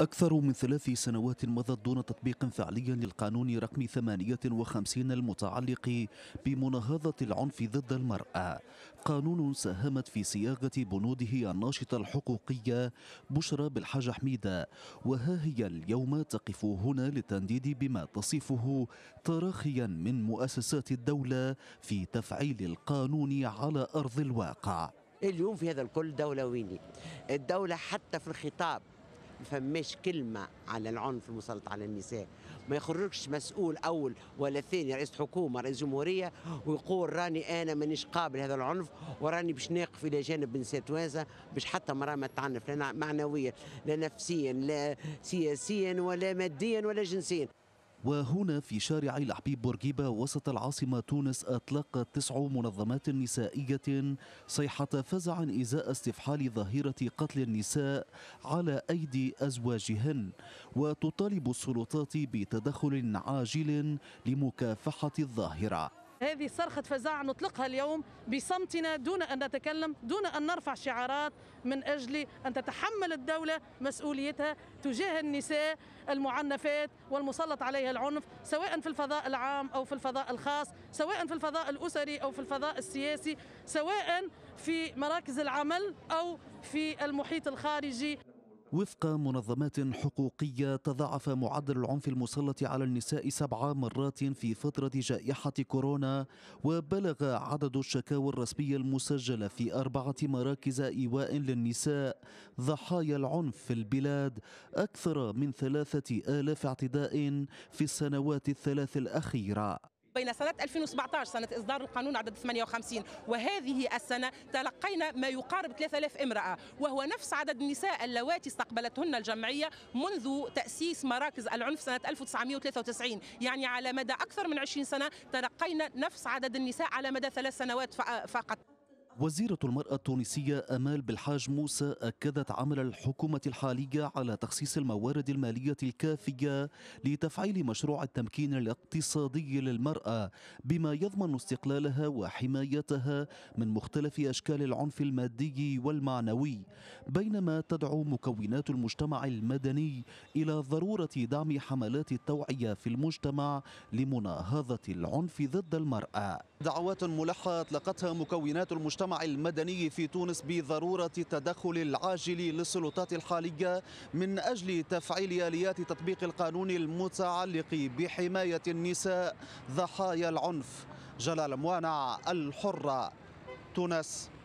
أكثر من ثلاث سنوات مضت دون تطبيق فعلي للقانون رقم 58 المتعلق بمناهضة العنف ضد المرأة قانون ساهمت في صياغة بنوده الناشطة الحقوقية بشرى بالحاج حميدة وها هي اليوم تقف هنا للتنديد بما تصفه تراخيا من مؤسسات الدولة في تفعيل القانون على أرض الواقع اليوم في هذا الكل دولة ويني الدولة حتى في الخطاب ما فماش كلمه على العنف المسلط على النساء ما يخرجش مسؤول اول ولا ثاني رئيس حكومه رئيس جمهوريه ويقول راني انا مانيش قابل هذا العنف وراني باش ناقف الى جانب نساء توانسه باش حتى مراه ما تعنف لا معنويا لا نفسيا لا سياسيا ولا ماديا ولا جنسيا وهنا في شارع الحبيب بورقيبة وسط العاصمة تونس أطلقت تسع منظمات نسائية صيحة فزع إزاء استفحال ظاهرة قتل النساء على أيدي أزواجهن وتطالب السلطات بتدخل عاجل لمكافحة الظاهرة هذه صرخة فزاع نطلقها اليوم بصمتنا دون أن نتكلم دون أن نرفع شعارات من أجل أن تتحمل الدولة مسؤوليتها تجاه النساء المعنفات والمسلط عليها العنف سواء في الفضاء العام أو في الفضاء الخاص سواء في الفضاء الأسري أو في الفضاء السياسي سواء في مراكز العمل أو في المحيط الخارجي وفق منظمات حقوقية تضاعف معدل العنف المسلط على النساء سبع مرات في فترة جائحة كورونا وبلغ عدد الشكاوى الرسمية المسجلة في أربعة مراكز إيواء للنساء ضحايا العنف في البلاد أكثر من ثلاثة آلاف اعتداء في السنوات الثلاث الأخيرة بين سنة 2017 سنة إصدار القانون عدد 58 وهذه السنة تلقينا ما يقارب 3000 امرأة وهو نفس عدد النساء اللواتي استقبلتهن الجمعية منذ تأسيس مراكز العنف سنة 1993 يعني على مدى أكثر من 20 سنة تلقينا نفس عدد النساء على مدى ثلاث سنوات فقط وزيرة المرأة التونسية أمال بالحاج موسى أكدت عمل الحكومة الحالية على تخصيص الموارد المالية الكافية لتفعيل مشروع التمكين الاقتصادي للمرأة بما يضمن استقلالها وحمايتها من مختلف أشكال العنف المادي والمعنوي بينما تدعو مكونات المجتمع المدني إلى ضرورة دعم حملات التوعية في المجتمع لمناهضة العنف ضد المرأة دعوات ملحة أطلقتها مكونات المجتمع المجتمع المدني في تونس بضرورة التدخل العاجل للسلطات الحالية من أجل تفعيل آليات تطبيق القانون المتعلق بحماية النساء ضحايا العنف جلال موانع الحرة تونس